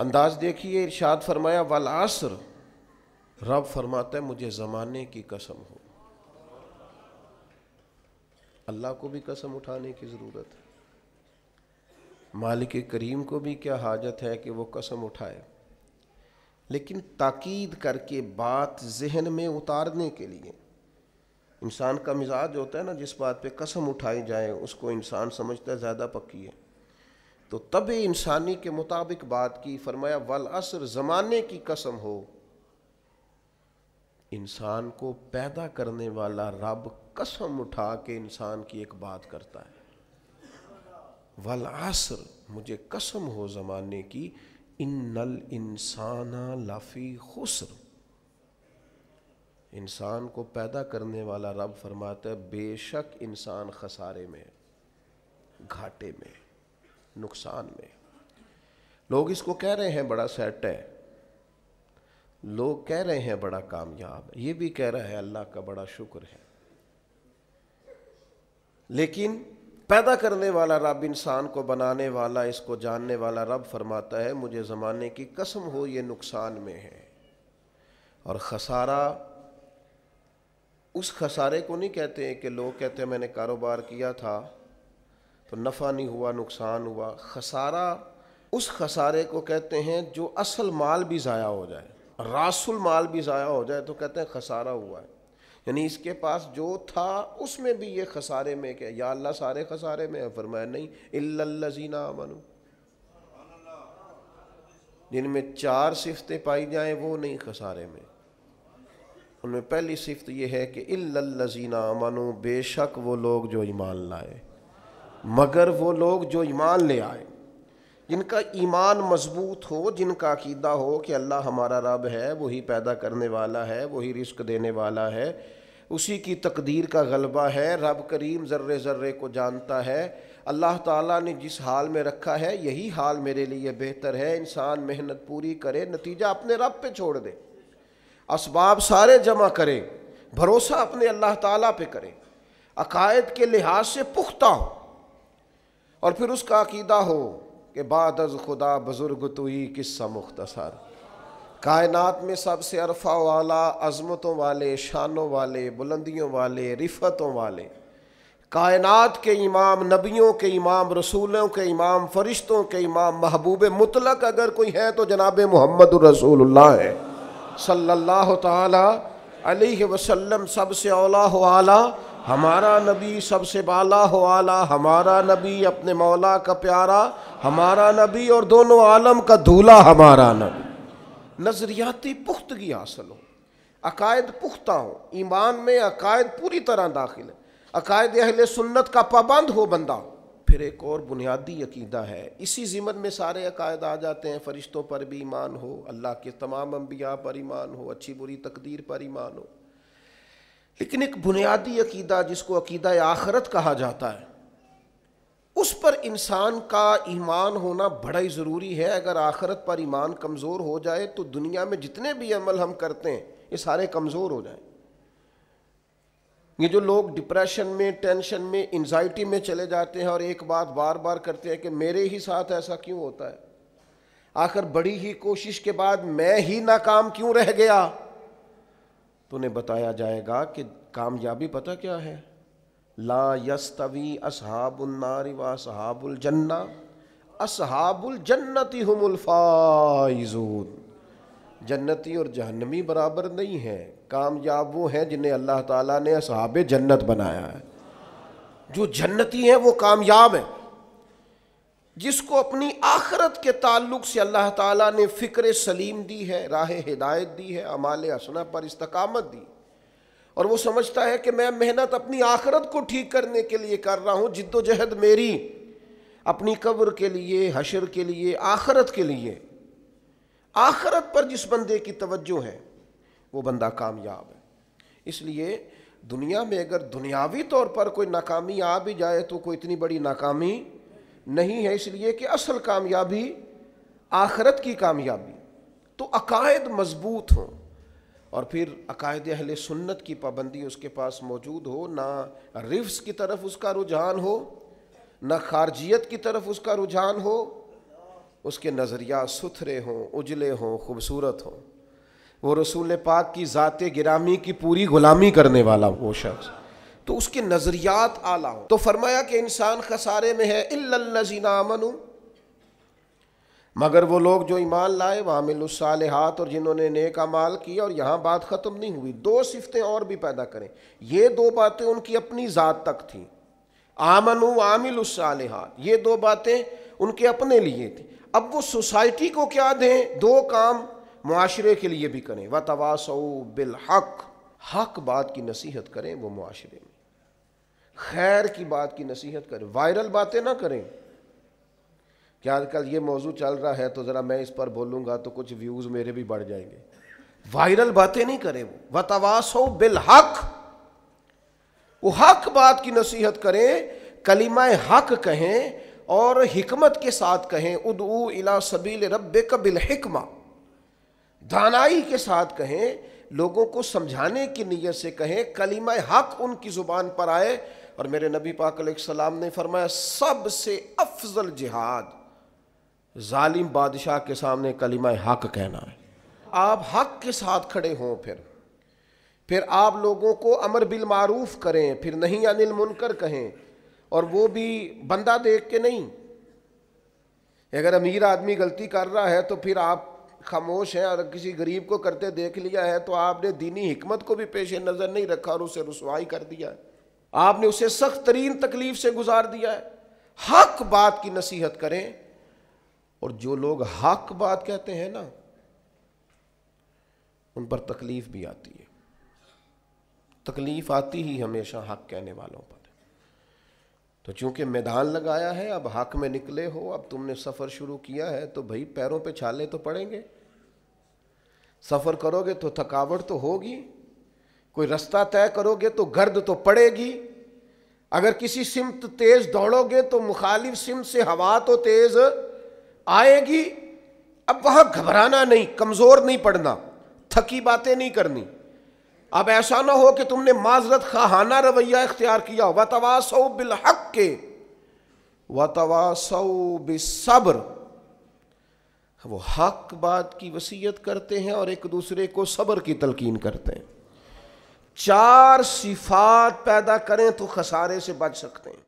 अंदाज देखिए इरशाद फरमाया वाल आसर रब फरमाता है मुझे ज़माने की कसम हो अल्लाह को भी कसम उठाने की ज़रूरत है मालिक करीम को भी क्या हाजत है कि वो कसम उठाए लेकिन ताकीद करके बात जहन में उतारने के लिए इंसान का मिजाज होता है ना जिस बात पे कसम उठाई जाए उसको इंसान समझता है ज़्यादा पक्की है तो तभी इंसानी के मुताबिक बात की फरमाया वल असर ज़माने की कसम हो इंसान को पैदा करने वाला रब कसम उठा के इंसान की एक बात करता है वल असर मुझे कसम हो ज़माने की इन नल इंसाना लाफी खुसर इंसान को पैदा करने वाला रब फरमाता है बेशक इंसान खसारे में घाटे में नुकसान में लोग इसको कह रहे हैं बड़ा सेट है लोग कह रहे हैं बड़ा कामयाब ये भी कह रहा है अल्लाह का बड़ा शुक्र है लेकिन पैदा करने वाला रब इंसान को बनाने वाला इसको जानने वाला रब फरमाता है मुझे ज़माने की कसम हो ये नुकसान में है और खसारा उस खसारे को नहीं कहते हैं कि लोग कहते हैं मैंने कारोबार किया था तो नफ़ा नहीं हुआ नुकसान हुआ खसारा उस खसारे को कहते हैं जो असल माल भी ज़ाया हो जाए रासुल माल भी ज़ाया हो जाए तो कहते हैं खसारा हुआ है यानी इसके पास जो था उसमें भी ये खसारे में क्या या अल्लाह सारे खसारे में है फरमाया नहीं इल्लल्लजीना मनु जिनमें चार सिफतें पाई जाएं वो नहीं खसारे में उनमें पहली सिफत यह है कि इल्लल्लजीना मनु बेशक वो लोग जो ईमान लाए मगर वो लोग जो ईमान ले आए जिनका ईमान मजबूत हो जिनका अकीदा हो कि अल्लाह हमारा रब है वही पैदा करने वाला है वही रिस्क देने वाला है उसी की तकदीर का गलबा है रब करीम ज़र्रे ज़र्रे को जानता है अल्लाह ताला ने जिस हाल में रखा है यही हाल मेरे लिए बेहतर है इंसान मेहनत पूरी करे नतीजा अपने रब पे छोड़ दे इसबाब सारे जमा करे भरोसा अपने अल्लाह ताला पे करे अकायद के लिहाज से पुख्ता हो और फिर उसका अकीदा हो कि बाद अज खुदा बुज़ुर्ग तोई किस्सा मुख्तसर कायनात में सबसे अरफा वाला अजमतों वाले शानों वाले बुलंदियों वाले रिफतों वाले कायनात के इमाम नबियों के इमाम रसूलों के इमाम फरिश्तों के इमाम महबूब मुतलक अगर कोई है तो जनाब मोहम्मद रसूलुल्लाह है सल्लल्लाहु ताला अलैहि वसल्लम सबसे औला आला हमारा नबी सबसे बाला हो आला हमारा नबी अपने मौला का प्यारा हमारा नबी और दोनों आलम का धूला हमारा नबी नज़रियाती पुख्तगी हासिल हो अकायद पुख्ता हो ईमान में अकायद पूरी तरह दाखिल है अकायद अहल सुन्नत का पाबंद हो बंदा फिर एक और बुनियादी अकीदा है इसी ज़िमन में सारे अकायद आ जाते हैं फ़रिश्तों पर भी ईमान हो अल्लाह के तमाम अम्बिया पर ईमान हो अच्छी बुरी तकदीर पर ईमान हो लेकिन एक बुनियादी अकीदा जिसको अकीदा आखरत कहा जाता है उस पर इंसान का ईमान होना बड़ा ही ज़रूरी है अगर आखरत पर ईमान कमज़ोर हो जाए तो दुनिया में जितने भी अमल हम करते हैं ये सारे कमज़ोर हो जाए ये जो लोग डिप्रेशन में टेंशन में एनजाइटी में चले जाते हैं और एक बात बार बार करते हैं कि मेरे ही साथ ऐसा क्यों होता है आखिर बड़ी ही कोशिश के बाद मैं ही नाकाम क्यों रह गया तो उन्हें बताया जाएगा कि कामयाबी पता क्या है ला यस्तवी असहाबुलनारी व असहाबुल जन्ना असहाबुल जन्नति हुमुल फाइजून जन्नती और जहन्नमी बराबर नहीं है कामयाब वो हैं जिन्हें अल्लाह ताला ने असहाब जन्नत बनाया है जो जन्नती हैं वो कामयाब हैं जिसको अपनी आखरत के ताल्लुक से अल्लाह ताला ने फ़िक्र सलीम दी है राह हिदायत दी है अमाल असना पर इस्तकामत दी और वो समझता है कि मैं मेहनत अपनी आखरत को ठीक करने के लिए कर रहा हूँ जिद्दोजहद मेरी अपनी कब्र के लिए हशर के लिए आखरत के लिए आखरत पर जिस बंदे की तवज्जो है वो बंदा कामयाब है इसलिए दुनिया में अगर दुनियावी तौर पर कोई नाकामी आ भी जाए तो कोई इतनी बड़ी नाकामी नहीं है इसलिए कि असल कामयाबी आखरत की कामयाबी तो अकायद मजबूत हों और फिर अकायद अहल सुन्नत की पाबंदी उसके पास मौजूद हो ना रिफ्स की तरफ उसका रुझान हो ना खारजियत की तरफ उसका रुझान हो उसके नज़रिया सुथरे हों उजले हों खूबसूरत हों वो रसूल पाक की ज़ात गिरामी की पूरी ग़ुलामी करने वाला वो शख्स तो उसके नज़रियात आला हो तो फरमाया कि इंसान खसारे में है इल्लजीनामनु मगर वो लोग जो ईमान लाए वामिलसाल हाथ और जिन्होंने नेक अमाल किया और यहाँ बात ख़त्म नहीं हुई दो सिफतें और भी पैदा करें ये दो बातें उनकी अपनी ज़ात तक थी आमनु आमिलसाल हाथ ये दो बातें उनके अपने लिए थी अब वो सोसाइटी को क्या दें दो काम माशरे के लिए भी करें व तवासऊ बिलहक हक बात की नसीहत करें वो माशरे में खैर की बात की नसीहत करें वायरल बातें ना करें क्या आजकल ये मौजू चल रहा है तो ज़रा मैं इस पर बोलूंगा तो कुछ व्यूज़ मेरे भी बढ़ जाएंगे वायरल बातें नहीं करें वो वतवासो बिलहक वो हक बात की नसीहत करें कलिमा हक कहें और हमत के साथ कहें उदू इला सबील रब कबिल हिकमा दानाई के साथ कहें लोगों को समझाने की नीयत से कहें कलिमा हक उनकी ज़ुबान पर आए और मेरे नबी पाक सलाम ने फरमाया सबसे अफजल जिहाद ालिम बादशाह के सामने कलिमा हक कहना है आप हक के साथ खड़े हों फिर फिर आप लोगों को अमर बिल मारूफ करें फिर नहीं अनिल मुनकर कहें और वो भी बंदा देख के नहीं अगर अमीर आदमी गलती कर रहा है तो फिर आप खामोश हैं और किसी गरीब को करते देख लिया है तो आपने दीनी हमत को भी पेश नज़र नहीं रखा और उसे रसवाई कर दिया है आपने उसे सख्त तरीन तकलीफ से गुजार दिया है हक बात की नसीहत करें और जो लोग हक बात कहते हैं ना उन पर तकलीफ भी आती है तकलीफ आती ही हमेशा हक कहने वालों पर तो चूंकि मैदान लगाया है अब हक में निकले हो अब तुमने सफ़र शुरू किया है तो भाई पैरों पे छाले तो पड़ेंगे सफ़र करोगे तो थकावट तो होगी कोई रास्ता तय करोगे तो गर्द तो पड़ेगी अगर किसी सिमत तेज दौड़ोगे तो मुखालिफ सिमत से हवा तो तेज आएगी अब वहां घबराना नहीं कमजोर नहीं पड़ना थकी बातें नहीं करनी अब ऐसा ना हो कि तुमने माजरत खाना रवैया इख्तियार किया सऊ बिल हक के सऊ बिसब्र वो हक बात की वसीयत करते हैं और एक दूसरे को सब्र की तलकीन करते हैं चार सिफात पैदा करें तो खसारे से बच सकते हैं